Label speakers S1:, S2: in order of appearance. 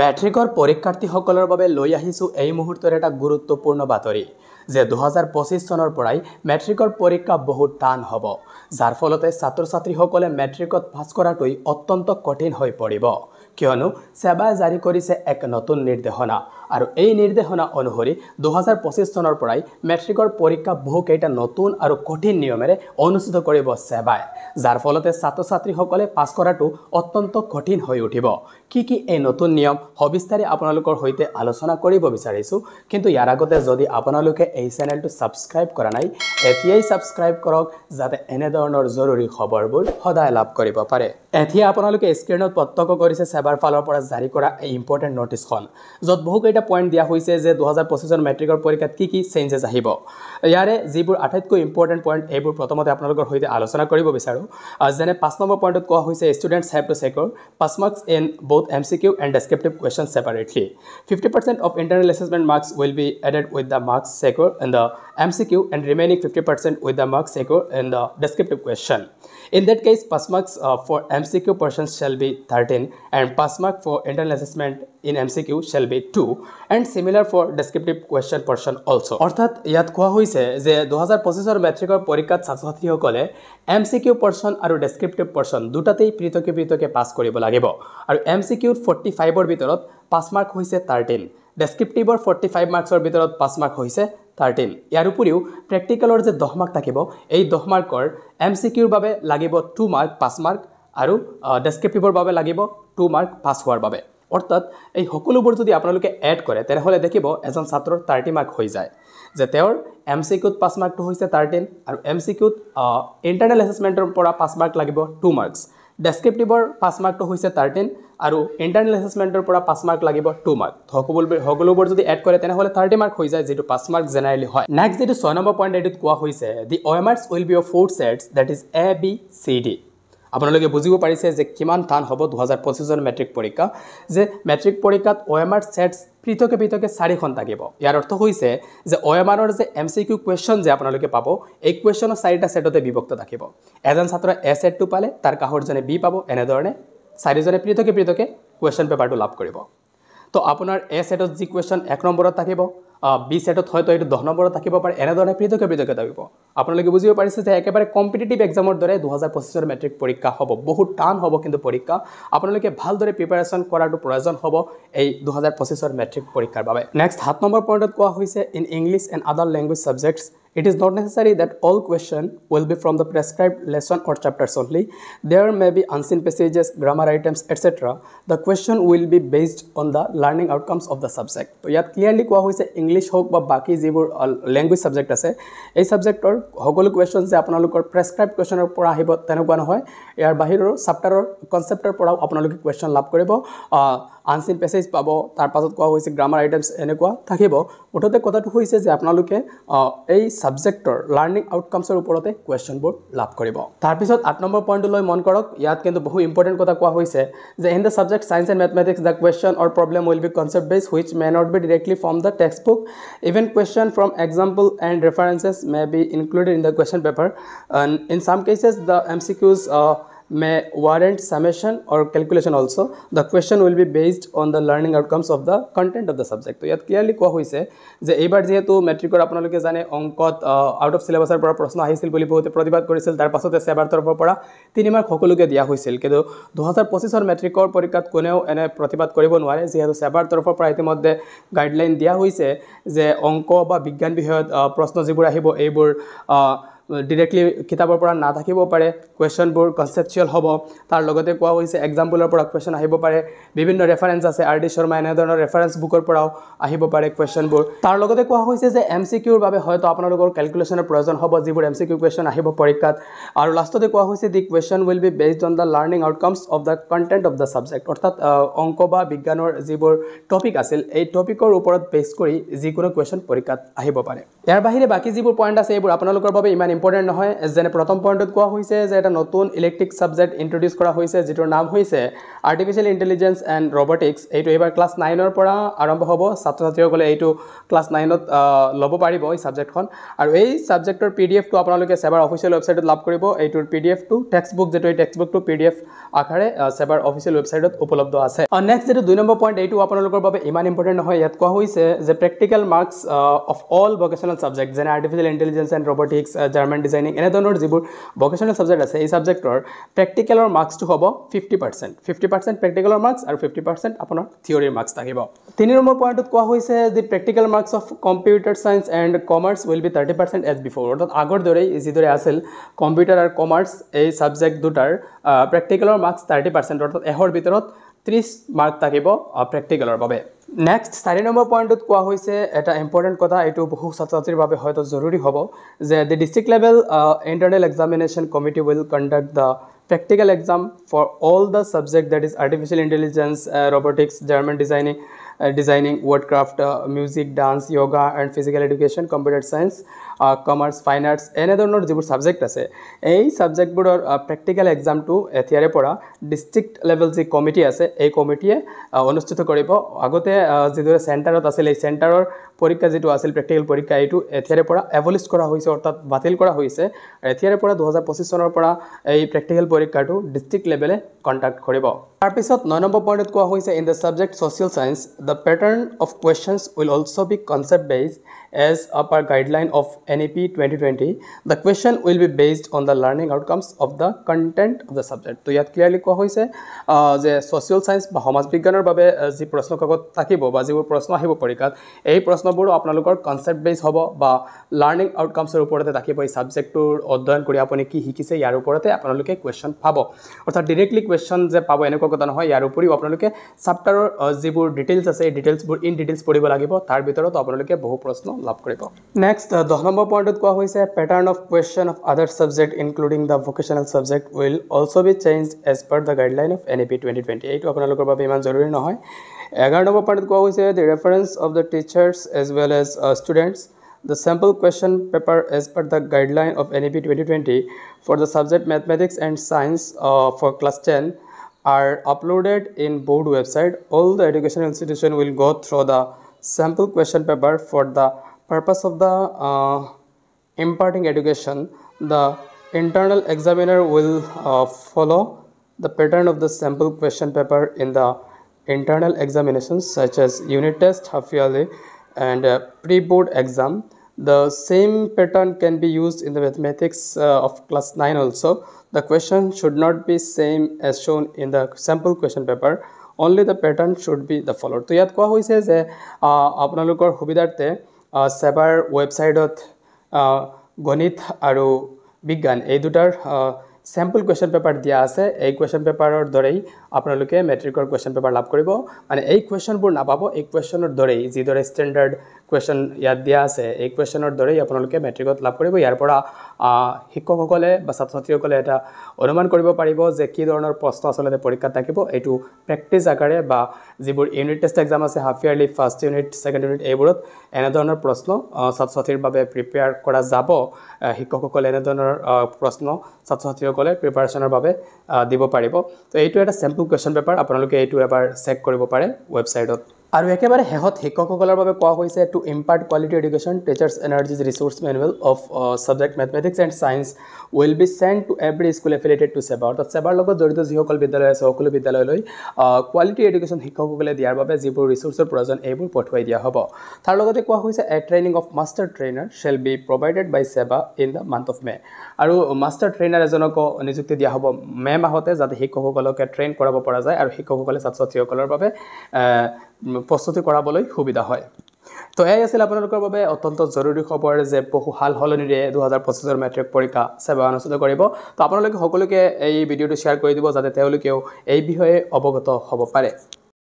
S1: মেট্ৰিকৰ পৰীক্ষাৰ্থীসকলৰ বাবে লৈ আহিছোঁ এই মুহূৰ্তৰ এটা গুৰুত্বপূৰ্ণ বাতৰি যে দুহেজাৰ পঁচিছ চনৰ পৰাই মেট্ৰিকৰ পৰীক্ষা বহুত টান হ'ব যাৰ ফলতে ছাত্ৰ ছাত্ৰীসকলে মেট্ৰিকত পাছ কৰাটোৱেই অত্যন্ত কঠিন হৈ পৰিব কিয়নো ছেবাই জাৰি কৰিছে এক নতুন নিৰ্দেশনা আৰু এই নিৰ্দেশনা অনুসৰি দুহেজাৰ পঁচিছ চনৰ পৰাই মেট্ৰিকৰ পৰীক্ষা বহুকেইটা নতুন আৰু কঠিন নিয়মেৰে অনুষ্ঠিত কৰিব ছেবাই যাৰ ফলতে ছাত্ৰ ছাত্ৰীসকলে পাছ কৰাটো অত্যন্ত কঠিন হৈ উঠিব কি কি এই নতুন নিয়ম সবিস্তাৰে আপোনালোকৰ সৈতে আলোচনা কৰিব বিচাৰিছোঁ কিন্তু ইয়াৰ আগতে যদি আপোনালোকে এই চেনেলটো ছাবস্ক্ৰাইব কৰা নাই এতিয়াই ছাবস্ক্ৰাইব কৰক যাতে এনেধৰণৰ জৰুৰী খবৰবোৰ সদায় লাভ কৰিব পাৰে এতিয়া আপোনালোকে স্ক্ৰীণত প্ৰত্যক্ষ কৰিছে সেবাৰ ফালৰ পৰা জাৰি কৰা এই ইম্পৰ্টেণ্ট ন'টিছখন যত বহুকেইটা পইণ্ট দিয়া হৈছে যে দুহেজাৰ পঁচিছৰ মেট্ৰিকৰ পৰীক্ষাত কি কি চেঞ্জেছ আহিব ইয়াৰে যিবোৰ আটাইতকৈ ইম্পৰ্টেণ্ট পইণ্ট এইবোৰ প্ৰথমতে আপোনালোকৰ সৈতে আলোচনা কৰিব বিচাৰোঁ যেনে পাঁচ নম্বৰ পইণ্টত কোৱা হৈছে ষ্টুডেণ্টছ হেভ টু চেকৰ পাঁচ marks in both M C Q and descriptive question separately fifty percent of internal assessment marks will be added with the marks secure secure in the MCQ and remaining 50% with the marks secure in the descriptive question. In that case, pass marks uh, for MCQ portions shall be 13 and pass mark for internal assessment in MCQ shall be 2 and similar for descriptive question portion also. অর্থাৎ ইয়াত কোৱা হৈছে যে 2025 ৰ মেট্ৰিকৰ পৰীক্ষাত ছাত্ৰ-ছাত্ৰীসকলে MCQ portion আৰু descriptive portion দুটাতেই পৃথকে পৃথকে পাছ কৰিব লাগিব আৰু MCQ 45 ৰ ভিতৰত পাছ মাৰ্ক হৈছে 13 ডেছক্ৰিপটিভৰ ফৰ্টি ফাইভ মাৰ্কছৰ ভিতৰত পাঁচ মাৰ্ক হৈছে থাৰ্টিন ইয়াৰ উপৰিও প্ৰেক্টিকেলৰ যে দহ মাৰ্ক থাকিব এই দহ মাৰ্কৰ এম চি কিউৰ বাবে লাগিব টু মাৰ্ক পাঁচ মাৰ্ক আৰু ডেছক্ৰিপ্টিভৰ বাবে লাগিব টু মাৰ্ক পাছ হোৱাৰ বাবে অৰ্থাৎ এই সকলোবোৰ যদি আপোনালোকে এড কৰে তেনেহ'লে দেখিব এজন ছাত্ৰৰ থাৰ্টি মাৰ্ক হৈ যায় যে তেওঁৰ এম চি কিউত পাঁচ মাৰ্কটো হৈছে থাৰ্টিন আৰু এম চি কিউত ইণ্টাৰনেল এছেচমেণ্টৰ পৰা পাঁচ মাৰ্ক লাগিব টু মাৰ্কছ ডেছক্ৰিপটিভৰ পাঁচ মাৰ্কটো হৈছে থাৰ্টিন আৰু ইণ্টাৰনেল এছেচমেণ্টৰ পৰা পাঁচ মাৰ্ক লাগিব টু মাৰ্ক সকলোবোৰ সকলোবোৰ যদি এড কৰে তেনেহ'লে থাৰ্টি মাৰ্ক হৈ যায় যিটো পাঁচ মাৰ্ক জেনেৰেলি হয় নেক্সট যিটো ছয় নম্বৰ পইণ্ট এইটোত কোৱা হৈছে the uh will be uh four sets that is A B C D আপোনালোকে বুজিব পাৰিছে যে কিমান টান হ'ব দুহেজাৰ পঁচিছজন মেট্ৰিক পৰীক্ষা যে মেট্ৰিক পৰীক্ষাত অ' এম আৰ ছেটছ পৃথকে পৃথকে চাৰিখন থাকিব ইয়াৰ অৰ্থ হৈছে যে অ' এম আৰৰ যে এম চি কিউ কুৱেশ্যন যে আপোনালোকে পাব এই কুৱেশ্যনৰ চাৰিটা ছেটতে বিভক্ত থাকিব এজন ছাত্ৰ এ ছেটটো পালে তাৰ কাষৰজনে বি পাব এনেধৰণে চাৰিজনে পৃথকে পৃথকে কুৱেশ্যন পেপাৰটো লাভ কৰিব তো আপোনাৰ এ ছেটত যি কুৱেশ্যন এক নম্বৰত থাকিব বি ছেটত হয় তো এইটো দহ নম্বৰত থাকিব পাৰে এনেধৰণে পৃথকে পৃথকে থাকিব আপোনালোকে বুজিব পাৰিছে যে একেবাৰে কম্পিটিটিভ এক্সামৰ দৰে দুহেজাৰ পঁচিছৰ মেট্ৰিক পৰীক্ষা হ'ব বহুত টান হ'ব কিন্তু পৰীক্ষা আপোনালোকে ভালদৰে প্ৰিপেৰেশ্যন কৰাটো প্ৰয়োজন হ'ব এই দুহেজাৰ পঁচিছৰ মেট্ৰিক পৰীক্ষাৰ বাবে নেক্সট সাত নম্বৰ পইণ্টত কোৱা হৈছে in English and other language subjects It is not necessary that all question will be from the prescribed lesson or chapters only. There may be unseen passages, grammar items, etc. The question will be based on the learning outcomes of the subject. So, yet clearly, kwa hoise English hok ba baki zibur language subject ase. A subject or hokolu questions se apnaaluk or prescribed question or pora hibo tenu kwa na hoy. Yar bahir or chapter or concept or pora apnaaluk question lap korebo. Unseen passage পাব তাৰ পাছত কোৱা হৈছে grammar items এনেকুৱা থাকিব মুঠতে কথাটো হৈছে যে আপোনালোকে এই ছাবজেক্টৰ লাৰ্ণিং আউটকামছৰ ওপৰতে কুৱেশ্যনবোৰ লাভ কৰিব তাৰপিছত আঠ নম্বৰ লৈ মন কৰক ইয়াত কিন্তু বহু ইম্পৰ্টেণ্ট কথা কোৱা হৈছে যে in the subject science and mathematics the question or problem will be concept based which may not be directly from the text book even question from example and references may be included in the question paper in some cases the M C may warrant summation or calculation also the question will be based on the learning outcomes of the content of the subject so yet clearly kwa hoise je ebar jehetu matric or apnaloke jane ankot out of syllabus er pora prashna aisil boli bahut pratibad korisil tar pasote sebar tarfor pora tinimar khokoluke diya hoisil kedo 2025 or matric or porikat koneo ene pratibad koribo nware jehetu sebar tarfor pora itimodde guideline diya hoise je onko ba bigyan bihoyot prashna jibur ahibo ebor directly কিতাপৰ পৰা নাথাকিব পাৰে কুৱেশ্যনবোৰ conceptual হ'ব তাৰ লগতে কোৱা হৈছে এক্সাম্পলৰ পৰা কুৱেশ্যন আহিব পাৰে বিভিন্ন ৰেফাৰেঞ্চ আছে আৰ ডি শৰ্মা এনেধৰণৰ ৰেফাৰেঞ্চ বুকৰ পৰাও আহিব পাৰে কুৱেশ্যনবোৰ তাৰ লগতে কোৱা হৈছে যে এম চি কিউৰ বাবে হয়তো আপোনালোকৰ কেলকুলেশ্যনৰ প্ৰয়োজন হ'ব যিবোৰ এম চি কিউ কুৱেশ্যন আহিব পৰীক্ষাত আৰু লাষ্টতে কোৱা হৈছে the question will be based on the learning outcomes of the content of the subject অৰ্থাৎ অংক বা বিজ্ঞানৰ যিবোৰ টপিক আছিল এই টপিকৰ ওপৰত বেছ কৰি যিকোনো কুৱেশ্যন পৰীক্ষাত আহিব পাৰে ইয়াৰ বাহিৰে বাকী যিবোৰ পইণ্ট আছে এইবোৰ আপোনালোকৰ বাবে ইমান ইম্পৰ্টেণ্ট নহয় যেনে প্ৰথম পইণ্টত কোৱা হৈছে যে এটা নতুন ইলেক্ট্ৰিক ছাবজেক্ট ইণ্ট্ৰডিউচ কৰা হৈছে যিটোৰ নাম হৈছে আৰ্টিফিচিয়েল ইণ্টেলিজেঞ্চ এণ্ড ৰবটিক্স এইটো এইবাৰ ক্লাছ নাইনৰ পৰা আৰম্ভ হ'ব ছাত্ৰ ছাত্ৰীসকলে এইটো ক্লাছ নাইনত ল'ব পাৰিব এই ছাবজেক্টখন আৰু এই ছাবজেক্টৰ পি ডি এফটো আপোনালোকে ছেবাৰ অফিচিয়েল ৱেবছাইটত লাভ কৰিব এইটোৰ পি ডি এফটো টেক্সট বুক যিটো এই টেক্সট বুকটো পি ডি এফ আশাৰে ছেবাৰ অফিচিয়েল ৱেবছাইটত উপলব্ধ আছে আৰু নেক্সট যিটো দুই নম্বৰ পইণ্ট এইটো আপোনালোকৰ বাবে ইমান ইম্পৰ্টেণ্ট নহয় ইয়াত কোৱা হৈছে যে practical marks of all vocational subject যেনে artificial intelligence and robotics garment designing এনেধৰণৰ যিবোৰ ভকেশ্যনেল ছাবজেক্ট আছে এই ছাবজেক্টৰ প্ৰেক্টিকেলৰ মাৰ্কছটো হ'ব ফিফটি পাৰ্চেণ্ট ফিফটি পাৰ্চেণ্ট প্ৰেক্টিকেলৰ মাৰ্কছ আৰু ফিফটি পাৰ্চেণ্ট আপোনাৰ থিয়ৰীৰ মাৰ্কছ থাকিব তিনি নম্বৰ পইণ্টটোত কোৱা হৈছে the practical marks of computer science and commerce will be thirty percent as before অৰ্থাৎ আগৰ দৰেই যিদৰে আছিল কম্পিউটাৰ আৰু কমাৰ্চ এই ছাবজেক্ট দুটাৰ প্ৰেক্টিকেলৰ মাৰ্কছ থাৰ্টি পাৰ্চেণ্ট অৰ্থাৎ এহৰ ভিতৰত ত্ৰিছ মাৰ্ক থাকিব প্ৰেক্টিকেলৰ বাবে নেক্সট চাৰি নম্বৰ পইণ্টটোত কোৱা হৈছে এটা ইম্পৰ্টেণ্ট কথা এইটো বহু ছাত্ৰ ছাত্ৰীৰ বাবে হয়তো জৰুৰী হ'ব যে the district level internal examination committee will conduct the practical exam for all the subject that is artificial intelligence robotics garment designing designing, woodcraft, uh, music, dance, yoga, and physical education, computer science, uh, commerce, fine arts, any other not jibur subject ase. A subject board or uh, practical exam to ethiare pora district level the committee ase. A committee onus chito kori po. Agote zidore center or tasile center or porikka zito asil practical porikka ito ethiare pora evolved kora hoyse or ta batil kora hoyse. Ethiare pora 2000 position or pora a practical porikka to district level e contact kori po. Tar pisot nine number point ko hoyse in the subject social science. The The pattern of questions will also be concept based as a per guideline of NEP 2020, the question will be based on the learning outcomes of the content of the subject. So, here clearly, what is the social science, Bahamas big gunner, Babe, the person of Takibo, Bazibo, person of Hiboporica, a person of Buru, Apnalogor, concept based hobo, but learning outcomes reported the Takibo subject to Odon Kuriaponiki, Hikise, Yaruporte, Apnaluke, question Pabo. Or the directly question the Pabo and Kokotano, Yarupuri, Apnaluke, subter, Zibu details, I say details, in details, Puribo, Tarbitor, Apnaluke, Bohu person. লাভ the next দহ নম্বৰ পইণ্টত কোৱা হৈছে pattern of question of other subject including the vocational subject will also' be change as per the guideline of N E P twenty twenty এইটো আপোনালোকৰ বাবে ইমান জৰুৰী নহয় এঘাৰ নম্বৰ পইণ্টত কোৱা হৈছে the reference of the teachers as well as students the sample question paper as per the guideline of NEP 2020 for the subject mathematics and science uh, for class 10 are uploaded in board website all the educational institution will go through the sample question paper for the purpose of the uh, imparting education the internal examiner will uh, follow the pattern of the sample question paper in the internal examinations such as unit test half yearly and uh, pre-board exam the same pattern can be used in the mathematics uh, of class 9 also the question should not be same as shown in the sample question paper only the pattern should be the followed to ইয়াত কোৱা হৈছে যে আপোনালোকৰ সুবিধাৰ্থে ছেবাৰ ৱেবছাইটত গণিত আৰু বিজ্ঞান এই দুটাৰ চেম্পল কুৱেশ্যন পেপাৰ দিয়া আছে এই কুৱেশ্যন পেপাৰৰ দৰেই আপোনালোকে মেট্ৰিকৰ কুৱেশ্যন পেপাৰ লাভ কৰিব মানে এই কুৱেশ্যনবোৰ নাপাব এই কুৱেশ্যনৰ দৰেই যিদৰে ষ্টেণ্ডাৰ্ড কুৱেশ্যন ইয়াত দিয়া আছে এই কুৱেশ্যনৰ দৰেই আপোনালোকে মেট্ৰিকত লাভ কৰিব ইয়াৰ পৰা শিক্ষকসকলে বা ছাত্ৰ ছাত্ৰীসকলে এটা অনুমান কৰিব পাৰিব যে কি ধৰণৰ প্ৰশ্ন আচলতে পৰীক্ষাত থাকিব এইটো প্ৰেক্টিছ আকাৰে বা যিবোৰ ইউনিট টেষ্ট এক্সাম আছে half yearly first unit second unit এইবোৰত এনেধৰণৰ প্ৰশ্ন ছাত্ৰ ছাত্ৰীৰ বাবে প্ৰিপেয়াৰ কৰা যাব শিক্ষকসকলে এনেধৰণৰ প্ৰশ্ন ছাত্ৰ ছাত্ৰীসকলে প্ৰিপাৰেশ্যনৰ বাবে দিব পাৰিব তো এইটো এটা চেম্পল কুৱেশ্যন পেপাৰ আপোনালোকে এইটো এবাৰ চেক কৰিব পাৰে ৱেবছাইটত আৰু একেবাৰে শেহত শিক্ষকসকলৰ বাবে কোৱা হৈছে to impart quality education teachers energised resource manual of subject mathematics and science will be sent to every school affiliated to SEBA অৰ্থাৎ ছেবাৰ লগত জড়িত যিসকল বিদ্যালয় আছে সকলো বিদ্যালয়লৈ কোৱালিটি এডুকেশ্যন শিক্ষকসকলে দিয়াৰ বাবে যিবোৰ ৰিচ'ৰ্চৰ প্ৰয়োজন এইবোৰ পঠোৱাই দিয়া হ'ব তাৰ লগতে কোৱা হৈছে a training of master trainer shall be provided by SEBA in the month of May আৰু মাষ্টাৰ ট্ৰেইনাৰ এজনকো নিযুক্তি দিয়া হ'ব মে মাহতে যাতে শিক্ষকসকলকে ট্ৰেইন কৰাব পৰা যায় আৰু শিক্ষকসকলে ছাত্ৰ ছাত্ৰীসকলৰ বাবে প্ৰস্তুতি কৰাবলৈ সুবিধা হয় তো এয়াই আছিল আপোনালোকৰ বাবে অত্যন্ত জৰুৰী খবৰ যে বহু সাল সলনিৰে দুহেজাৰ পঁচিছৰ মেট্ৰিক পৰীক্ষা সেৱা অনুষ্ঠিত কৰিব তো আপোনালোকে সকলোকে এই ভিডিঅ'টো শ্বেয়াৰ কৰি দিব যাতে তেওঁলোকেও এই বিষয়ে অৱগত হ'ব পাৰে